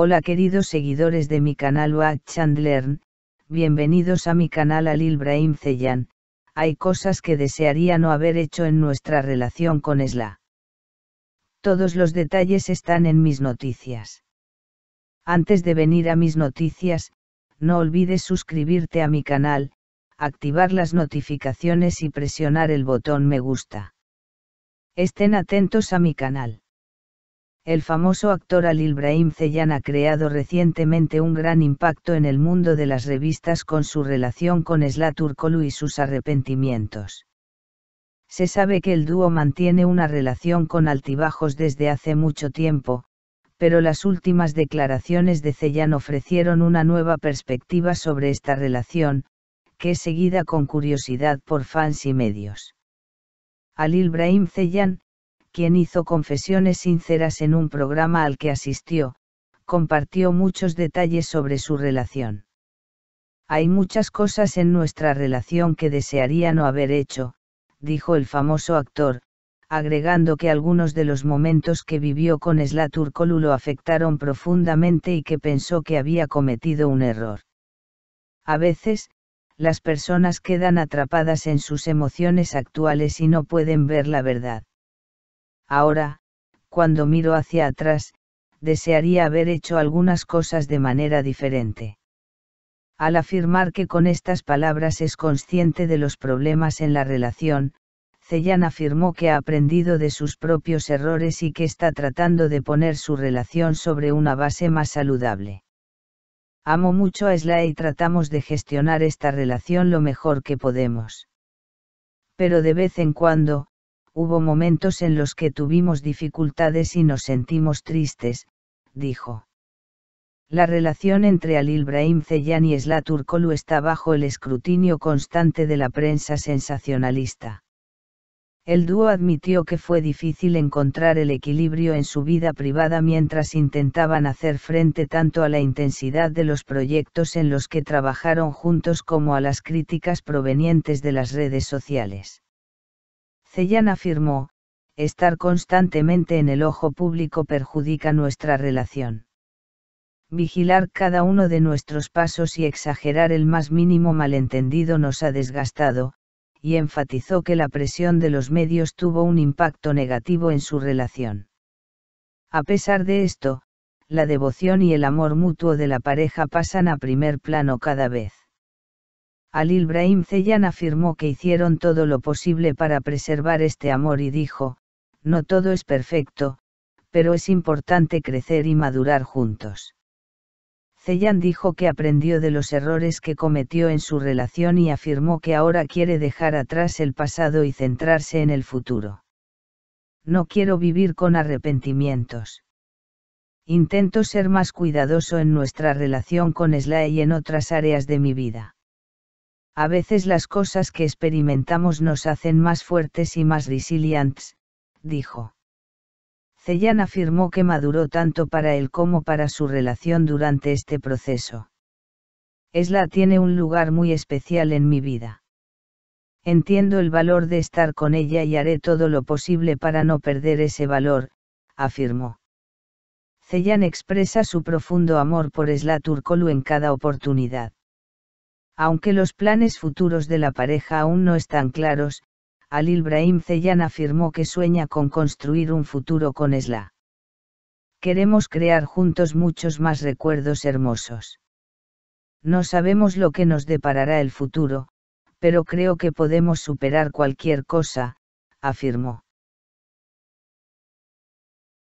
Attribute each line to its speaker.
Speaker 1: Hola queridos seguidores de mi canal and Chandler, bienvenidos a mi canal Alil Brahim Zeyan Hay cosas que desearía no haber hecho en nuestra relación con Esla. Todos los detalles están en mis noticias. Antes de venir a mis noticias, no olvides suscribirte a mi canal, activar las notificaciones y presionar el botón me gusta. Estén atentos a mi canal el famoso actor al Ibrahim Zeyan ha creado recientemente un gran impacto en el mundo de las revistas con su relación con Sla Turkolu y sus arrepentimientos. Se sabe que el dúo mantiene una relación con altibajos desde hace mucho tiempo, pero las últimas declaraciones de Ceyan ofrecieron una nueva perspectiva sobre esta relación, que es seguida con curiosidad por fans y medios. Al Ibrahim Zeyan, quien hizo confesiones sinceras en un programa al que asistió, compartió muchos detalles sobre su relación. Hay muchas cosas en nuestra relación que desearía no haber hecho, dijo el famoso actor, agregando que algunos de los momentos que vivió con Slaturkolu lo afectaron profundamente y que pensó que había cometido un error. A veces, las personas quedan atrapadas en sus emociones actuales y no pueden ver la verdad. Ahora, cuando miro hacia atrás, desearía haber hecho algunas cosas de manera diferente. Al afirmar que con estas palabras es consciente de los problemas en la relación, Ceyan afirmó que ha aprendido de sus propios errores y que está tratando de poner su relación sobre una base más saludable. Amo mucho a Sly y tratamos de gestionar esta relación lo mejor que podemos. Pero de vez en cuando, Hubo momentos en los que tuvimos dificultades y nos sentimos tristes, dijo. La relación entre Alil ibrahim Zeyan y Slatur Kolu está bajo el escrutinio constante de la prensa sensacionalista. El dúo admitió que fue difícil encontrar el equilibrio en su vida privada mientras intentaban hacer frente tanto a la intensidad de los proyectos en los que trabajaron juntos como a las críticas provenientes de las redes sociales. Cellán afirmó, estar constantemente en el ojo público perjudica nuestra relación. Vigilar cada uno de nuestros pasos y exagerar el más mínimo malentendido nos ha desgastado, y enfatizó que la presión de los medios tuvo un impacto negativo en su relación. A pesar de esto, la devoción y el amor mutuo de la pareja pasan a primer plano cada vez. Al Ibrahim Zeyan afirmó que hicieron todo lo posible para preservar este amor y dijo, no todo es perfecto, pero es importante crecer y madurar juntos. Zeyan dijo que aprendió de los errores que cometió en su relación y afirmó que ahora quiere dejar atrás el pasado y centrarse en el futuro. No quiero vivir con arrepentimientos. Intento ser más cuidadoso en nuestra relación con Sly y en otras áreas de mi vida a veces las cosas que experimentamos nos hacen más fuertes y más resilientes, dijo. Cellan afirmó que maduró tanto para él como para su relación durante este proceso. Esla tiene un lugar muy especial en mi vida. Entiendo el valor de estar con ella y haré todo lo posible para no perder ese valor, afirmó. Cellan expresa su profundo amor por Esla Turkolu en cada oportunidad aunque los planes futuros de la pareja aún no están claros, Alil Ibrahim Ceyan afirmó que sueña con construir un futuro con Esla. Queremos crear juntos muchos más recuerdos hermosos. No sabemos lo que nos deparará el futuro, pero creo que podemos superar cualquier cosa, afirmó.